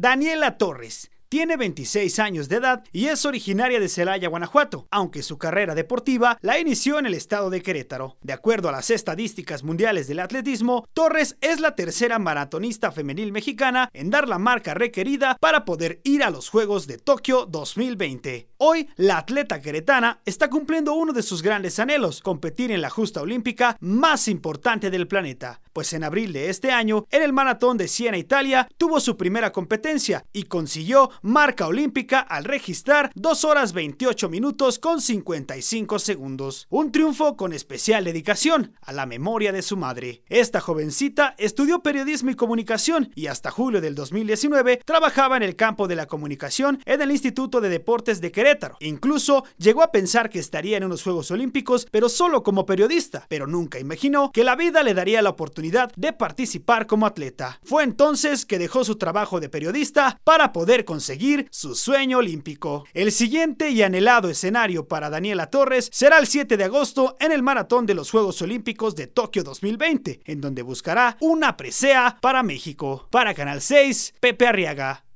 Daniela Torres. Tiene 26 años de edad y es originaria de Celaya, Guanajuato, aunque su carrera deportiva la inició en el estado de Querétaro. De acuerdo a las estadísticas mundiales del atletismo, Torres es la tercera maratonista femenil mexicana en dar la marca requerida para poder ir a los Juegos de Tokio 2020. Hoy, la atleta queretana está cumpliendo uno de sus grandes anhelos, competir en la justa olímpica más importante del planeta, pues en abril de este año, en el maratón de Siena, Italia, tuvo su primera competencia y consiguió marca olímpica al registrar 2 horas 28 minutos con 55 segundos. Un triunfo con especial dedicación a la memoria de su madre. Esta jovencita estudió periodismo y comunicación y hasta julio del 2019 trabajaba en el campo de la comunicación en el Instituto de Deportes de Querétaro Incluso llegó a pensar que estaría en unos Juegos Olímpicos, pero solo como periodista, pero nunca imaginó que la vida le daría la oportunidad de participar como atleta. Fue entonces que dejó su trabajo de periodista para poder conseguir su sueño olímpico. El siguiente y anhelado escenario para Daniela Torres será el 7 de agosto en el maratón de los Juegos Olímpicos de Tokio 2020, en donde buscará una presea para México. Para Canal 6, Pepe Arriaga.